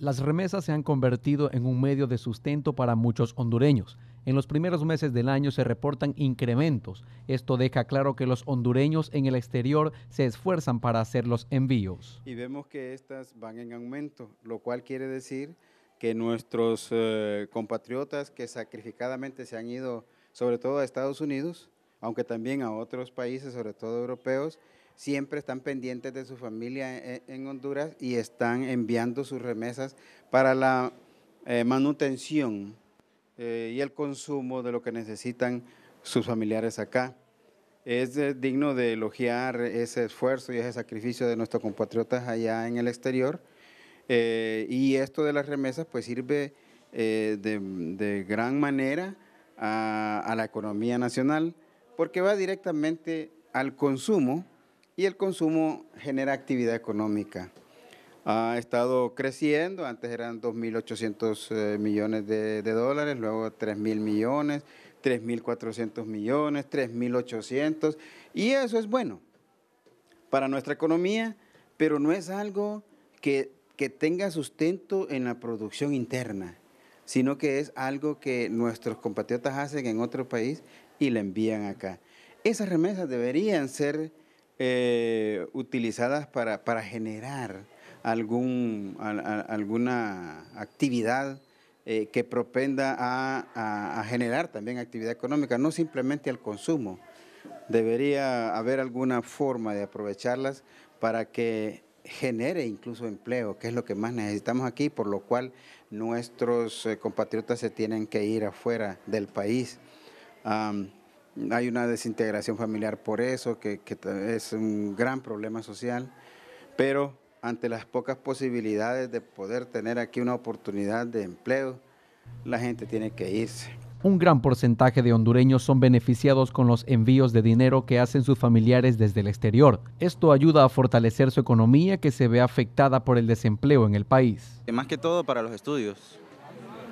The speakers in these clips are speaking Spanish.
las remesas se han convertido en un medio de sustento para muchos hondureños. En los primeros meses del año se reportan incrementos. Esto deja claro que los hondureños en el exterior se esfuerzan para hacer los envíos. Y vemos que estas van en aumento, lo cual quiere decir que nuestros eh, compatriotas que sacrificadamente se han ido sobre todo a Estados Unidos, aunque también a otros países, sobre todo europeos, siempre están pendientes de su familia e, e, en, Honduras y están enviando sus remesas para la eh, manutención eh, y el consumo de lo que necesitan sus familiares acá. Es eh, digno de elogiar ese esfuerzo y ese sacrificio de nuestros compatriotas allá en el exterior. y esto de las remesas pues sirve de, gran manera a la economía nacional porque va directamente al consumo y el consumo genera actividad económica. Ha estado creciendo, antes eran 2.800 eh, millones de, dólares, luego 3.000 millones, 3.400 millones, 3.800, y eso es bueno para nuestra economía, pero no es algo que, que tenga sustento en la producción interna, sino que es algo que nuestros compatriotas hacen en otro país y le envían acá. Esas remesas deberían ser eh, utilizadas para, generar algún, alguna actividad eh, que propenda a, generar también actividad económica, no simplemente al consumo. Debería haber alguna forma de aprovecharlas para que genere incluso empleo, que es lo que más necesitamos aquí, por lo cual nuestros eh, compatriotas se tienen que ir afuera del país hay una desintegración familiar por eso, que, es un gran problema social, pero ante las pocas posibilidades de poder tener aquí una oportunidad de empleo, la gente tiene que irse. Un gran porcentaje de hondureños son beneficiados con los envíos de dinero que hacen sus familiares desde el exterior. Esto ayuda a fortalecer su economía que se ve afectada por el desempleo en el país. Más que todo para los estudios,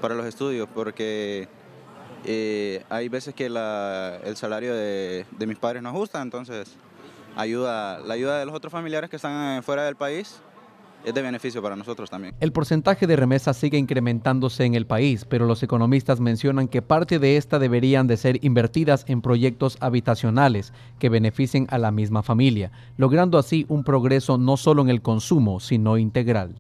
para los estudios, porque eh, hay veces que el salario de, de, mis padres no ajusta, entonces ayuda, la ayuda de los otros familiares que están eh, fuera del país es de beneficio para nosotros también. El porcentaje de remesas sigue incrementándose en el país, pero los economistas mencionan que parte de esta deberían de ser invertidas en proyectos habitacionales que beneficien a la misma familia, logrando así un progreso no solo en el consumo, sino integral.